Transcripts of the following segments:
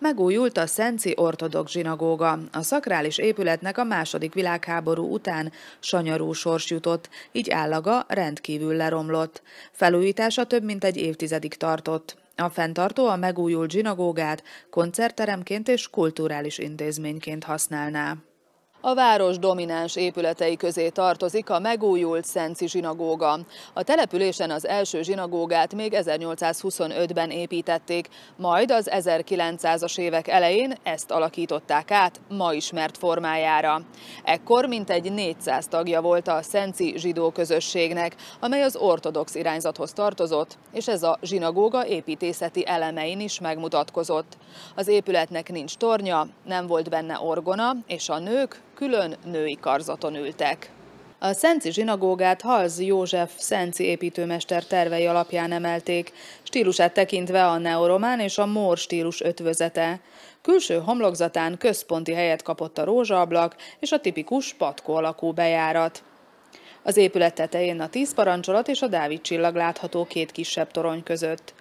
megújult a Szenci Ortodox zsinagóga. A szakrális épületnek a második világháború után sanyarú sors jutott, így állaga rendkívül leromlott. Felújítása több mint egy évtizedig tartott. A fenntartó a megújult zsinagógát koncertteremként és kulturális intézményként használná. A város domináns épületei közé tartozik a megújult Szenci zsinagóga. A településen az első zsinagógát még 1825-ben építették, majd az 1900-as évek elején ezt alakították át ma ismert formájára. Ekkor mintegy 400 tagja volt a Szenci zsidó közösségnek, amely az ortodox irányzathoz tartozott, és ez a zsinagóga építészeti elemein is megmutatkozott. Az épületnek nincs tornya, nem volt benne orgona, és a nők külön női karzaton ültek. A Szenci zsinagógát Halz József Szenci építőmester tervei alapján emelték, stílusát tekintve a neoromán és a mór stílus ötvözete. Külső homlokzatán központi helyet kapott a rózsaablak és a tipikus patkó alakú bejárat. Az épület tetején a tíz parancsolat és a Dávid csillag látható két kisebb torony között.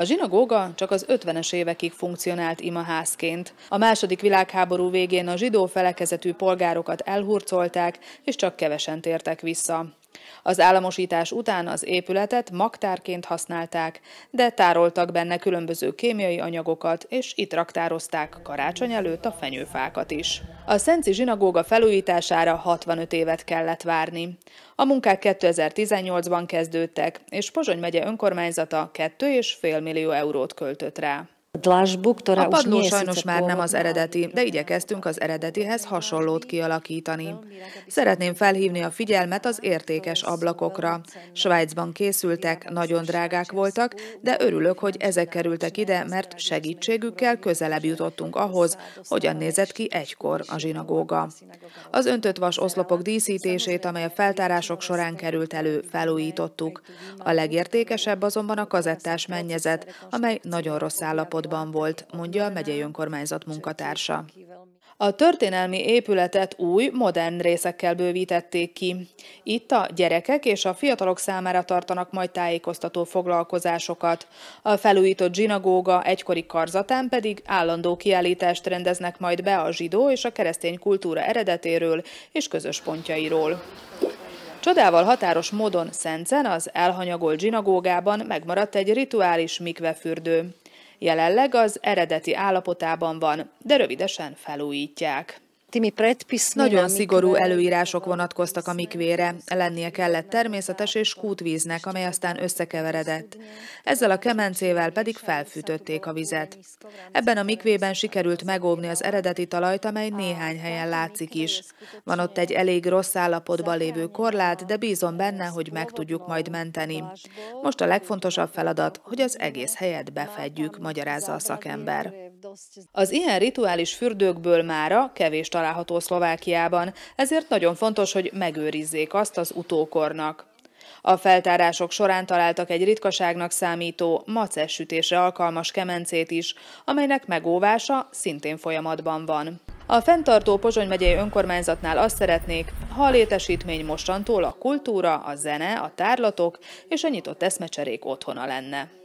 A zsinagóga csak az 50-es évekig funkcionált imaházként. A második világháború végén a zsidó felekezetű polgárokat elhurcolták, és csak kevesen tértek vissza. Az államosítás után az épületet magtárként használták, de tároltak benne különböző kémiai anyagokat, és itt raktározták karácsony előtt a fenyőfákat is. A Szenci zsinagóga felújítására 65 évet kellett várni. A munkák 2018-ban kezdődtek, és Pozsony megye önkormányzata 2,5 millió eurót költött rá dlážbu, ktorá a padló sajnos már nem az eredeti, de igyekeztünk az eredetihez hasonlót kialakítani. Szeretném felhívni a figyelmet az értékes ablakokra. Svájcban készültek, nagyon drágák voltak, de örülök, hogy ezek kerültek ide, mert segítségükkel közelebb jutottunk ahhoz, hogyan nézett ki egykor a zsinagóga. Az öntött vas oszlopok díszítését, amely a feltárások során került elő, felújítottuk. A legértékesebb azonban a kazettás mennyezet, amely nagyon rossz állapot állapotban volt, mondja a megyei önkormányzat munkatársa. A történelmi épületet új, modern részekkel bővítették ki. Itt a gyerekek és a fiatalok számára tartanak majd tájékoztató foglalkozásokat. A felújított zsinagóga egykori karzatán pedig állandó kiállítást rendeznek majd be a zsidó és a keresztény kultúra eredetéről és közös pontjairól. Csodával határos módon Szencen, az elhanyagolt zsinagógában megmaradt egy rituális mikvefürdő. Jelenleg az eredeti állapotában van, de rövidesen felújítják. Nagyon szigorú előírások vonatkoztak a mikvére, lennie kellett természetes és kútvíznek, amely aztán összekeveredett. Ezzel a kemencével pedig felfűtötték a vizet. Ebben a mikvében sikerült megóvni az eredeti talajt, amely néhány helyen látszik is. Van ott egy elég rossz állapotban lévő korlát, de bízom benne, hogy meg tudjuk majd menteni. Most a legfontosabb feladat, hogy az egész helyet befedjük, magyarázza a szakember. Az ilyen rituális fürdőkből mára kevés található Szlovákiában, ezért nagyon fontos, hogy megőrizzék azt az utókornak. A feltárások során találtak egy ritkaságnak számító maces sütésre alkalmas kemencét is, amelynek megóvása szintén folyamatban van. A fenntartó Pozsony megyei önkormányzatnál azt szeretnék, ha a létesítmény mostantól a kultúra, a zene, a tárlatok és a nyitott eszmecserék otthona lenne.